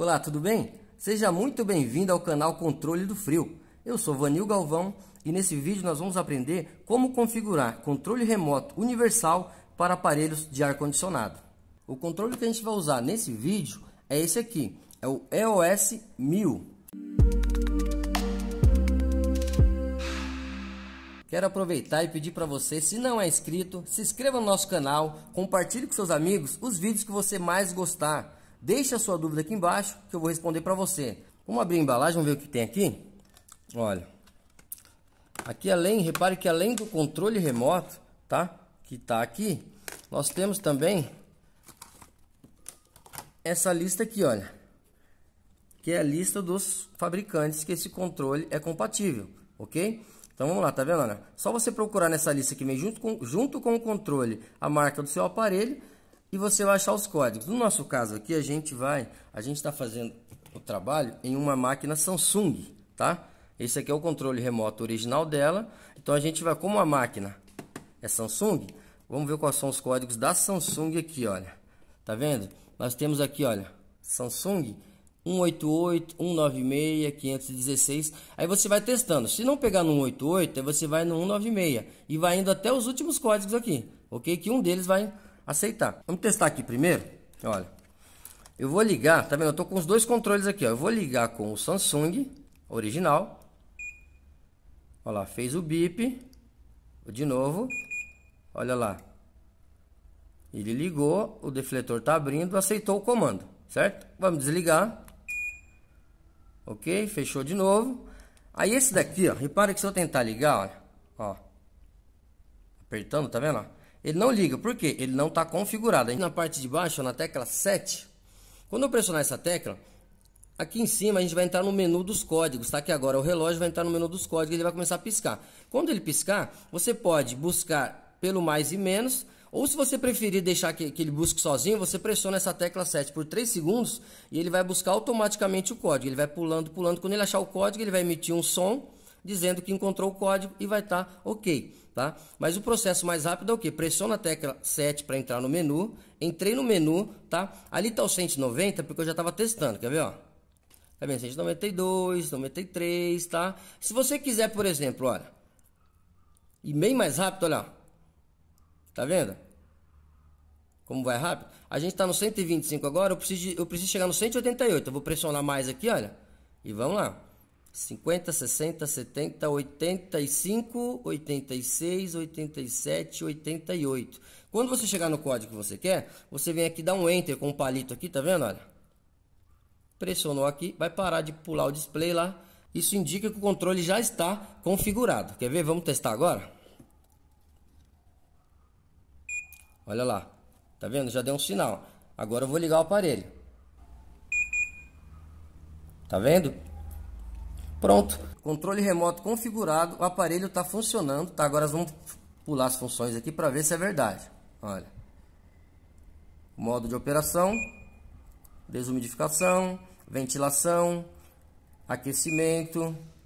Olá, tudo bem? Seja muito bem-vindo ao canal Controle do Frio. Eu sou Vanil Galvão e nesse vídeo nós vamos aprender como configurar controle remoto universal para aparelhos de ar-condicionado. O controle que a gente vai usar nesse vídeo é esse aqui, é o EOS 1000. Quero aproveitar e pedir para você, se não é inscrito, se inscreva no nosso canal, compartilhe com seus amigos os vídeos que você mais gostar. Deixe a sua dúvida aqui embaixo que eu vou responder para você. Vamos abrir a embalagem, vamos ver o que tem aqui. Olha, aqui além, repare que além do controle remoto, tá? Que está aqui, nós temos também essa lista aqui, olha. Que é a lista dos fabricantes que esse controle é compatível, ok? Então vamos lá, tá vendo, Só você procurar nessa lista aqui, junto com, junto com o controle, a marca do seu aparelho e você vai achar os códigos. No nosso caso aqui, a gente vai, a gente está fazendo o trabalho em uma máquina Samsung, tá? Esse aqui é o controle remoto original dela. Então a gente vai, como a máquina é Samsung, vamos ver quais são os códigos da Samsung aqui, olha. Tá vendo? Nós temos aqui, olha, Samsung 188, 196, 516. Aí você vai testando. Se não pegar no 188, aí você vai no 196 e vai indo até os últimos códigos aqui, ok? Que um deles vai aceitar. Vamos testar aqui primeiro? Olha, eu vou ligar, tá vendo? Eu tô com os dois controles aqui, ó. Eu vou ligar com o Samsung original. Olha lá, fez o bip. De novo. Olha lá. Ele ligou, o defletor tá abrindo, aceitou o comando, certo? Vamos desligar. Ok, fechou de novo. Aí esse daqui, ó, repara que se eu tentar ligar, olha, ó, apertando, tá vendo? Ó? ele não liga. Por quê? Ele não está configurado. Na parte de baixo, na tecla 7, quando eu pressionar essa tecla, aqui em cima a gente vai entrar no menu dos códigos. Tá aqui agora o relógio vai entrar no menu dos códigos, e ele vai começar a piscar. Quando ele piscar, você pode buscar pelo mais e menos, ou se você preferir deixar que, que ele busque sozinho, você pressiona essa tecla 7 por 3 segundos e ele vai buscar automaticamente o código. Ele vai pulando, pulando. Quando ele achar o código, ele vai emitir um som dizendo que encontrou o código e vai estar tá ok. Tá? Mas o processo mais rápido é o que? Pressiona a tecla 7 para entrar no menu. Entrei no menu, tá? Ali está o 190 porque eu já estava testando, quer ver? Ó? Tá vendo? 192, 93, tá? Se você quiser, por exemplo, olha. E bem mais rápido, olha. Tá vendo? Como vai rápido? A gente está no 125 agora, eu preciso, de, eu preciso chegar no 188. Eu vou pressionar mais aqui, olha. E vamos lá. 50, 60, 70, 85, 86, 87, 88. Quando você chegar no código que você quer, você vem aqui dar um enter com o um palito aqui, tá vendo? Olha. Pressionou aqui, vai parar de pular o display lá. Isso indica que o controle já está configurado. Quer ver? Vamos testar agora? Olha lá. Tá vendo? Já deu um sinal. Agora eu vou ligar o aparelho. Tá vendo? Pronto, controle remoto configurado, o aparelho está funcionando, tá? Agora vamos pular as funções aqui para ver se é verdade. Olha, modo de operação, desumidificação, ventilação, aquecimento,